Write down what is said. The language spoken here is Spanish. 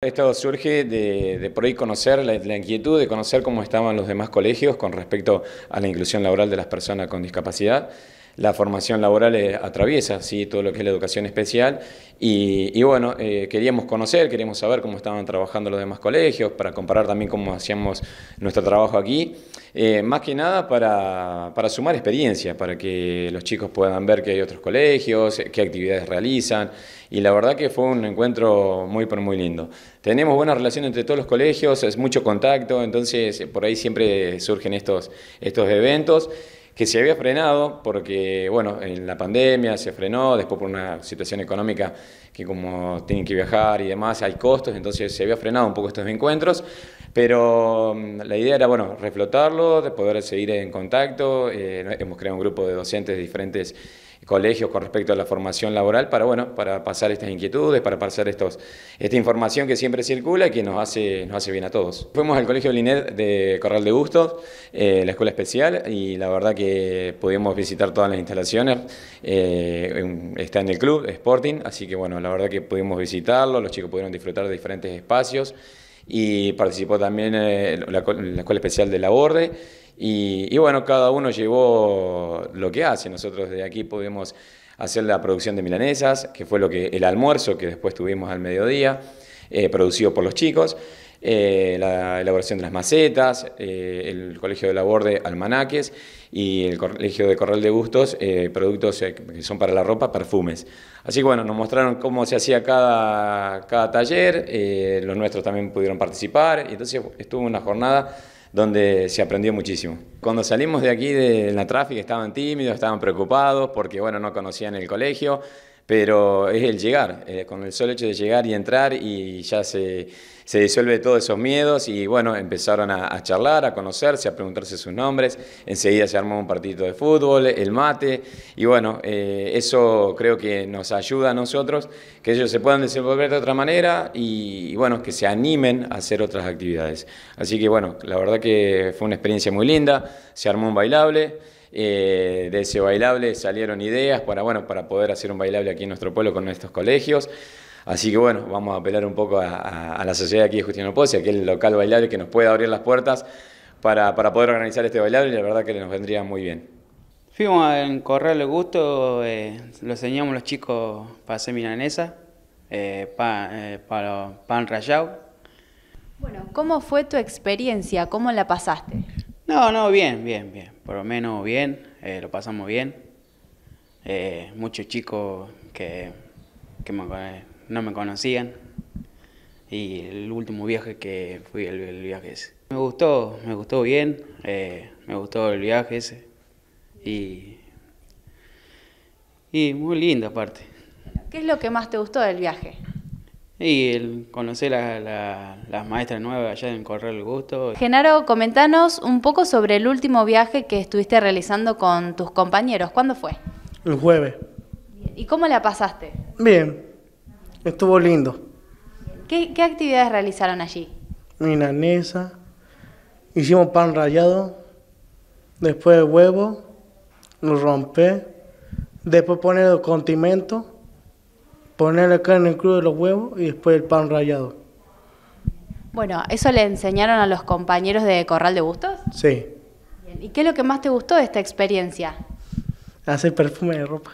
Esto surge de, por ahí conocer la, inquietud de conocer cómo estaban los demás colegios con respecto a la inclusión laboral de las personas con discapacidad la formación laboral eh, atraviesa ¿sí? todo lo que es la educación especial. Y, bueno, eh, queríamos conocer, queríamos saber cómo estaban trabajando los demás colegios, para comparar también cómo hacíamos nuestro trabajo aquí. Eh, más que nada para, sumar experiencia, para que los chicos puedan ver que hay otros colegios, qué actividades realizan. Y la verdad que fue un encuentro muy, pero muy lindo. Tenemos buena relación entre todos los colegios, es mucho contacto, entonces por ahí siempre surgen estos, estos eventos que se había frenado porque, bueno, en la pandemia se frenó, después por una situación económica que como tienen que viajar y demás, hay costos, entonces se había frenado un poco estos encuentros, pero mm, la idea era, bueno, reflotarlo, de poder seguir en contacto, eh, hemos creado un grupo de docentes de diferentes colegios con respecto a la formación laboral para, bueno, para pasar estas inquietudes, para pasar estos, esta información que siempre circula y que nos hace, nos hace bien a todos. Fuimos al Colegio Linet de Corral de Bustos, eh, la escuela especial, y la verdad que pudimos visitar todas las instalaciones. Eh, está en el club Sporting, así que bueno, la la verdad que pudimos visitarlo, los chicos pudieron disfrutar de diferentes espacios y participó también eh, la, Escuela Especial de la Borde. Y, bueno, cada uno llevó lo que hace. Nosotros de aquí pudimos hacer la producción de milanesas, que fue lo que el almuerzo que después tuvimos al mediodía, eh, producido por los chicos. Eh, la elaboración de las macetas, eh, el Colegio de Labor de Almanaques y el Colegio de Corral de Gustos, eh, productos que son para la ropa, perfumes. Así que bueno, nos mostraron cómo se hacía cada, cada taller, los nuestros también pudieron participar, y entonces estuvo una jornada donde se aprendió muchísimo. Cuando salimos de aquí de la tráfico estaban tímidos, estaban preocupados porque bueno, no conocían el colegio, pero es el llegar, eh, con el solo hecho de llegar y entrar y ya se, se disuelve todos esos miedos y bueno, empezaron a, charlar, a conocerse, a preguntarse sus nombres, enseguida se armó un partido de fútbol, el mate y bueno, eh, eso creo que nos ayuda a nosotros que ellos se puedan desenvolver de otra manera y, y, bueno, que se animen a hacer otras actividades. Así que bueno, la verdad que fue una experiencia muy linda, se armó un bailable. Eh, de ese bailable salieron ideas para, bueno, para poder hacer un bailable aquí en nuestro pueblo con nuestros colegios. Así que bueno, vamos a apelar un poco a, la sociedad aquí de Justino Pozzi, aquel local bailable que nos pueda abrir las puertas para, para poder organizar este bailable y la verdad que nos vendría muy bien. Fuimos a correr el Gusto, eh, lo enseñamos los chicos para hacer milanesa, eh, para pan Rayau Bueno, ¿cómo fue tu experiencia? ¿Cómo la pasaste? No, no, bien, bien, bien por lo menos bien, eh, lo pasamos bien. Eh, muchos chicos que, no me conocían. Y el último viaje que fui, el, viaje ese. Me gustó, me gustó bien, eh, me gustó el viaje ese. Y, y muy lindo aparte. ¿Qué es lo que más te gustó del viaje? Y el conocer a las maestras nuevas allá en Correr el Gusto. Genaro, comentanos un poco sobre el último viaje que estuviste realizando con tus compañeros. ¿Cuándo fue? El jueves. ¿Y cómo la pasaste? Bien, estuvo lindo. ¿Qué, actividades realizaron allí? Minanesa. hicimos pan rallado, después huevo, lo rompé, después poner el condimento poner la carne cruda de los huevos y después el pan rallado. Bueno, ¿eso le enseñaron a los compañeros de Corral de Bustos? Sí. ¿Y qué es lo que más te gustó de esta experiencia? Hacer perfume de ropa.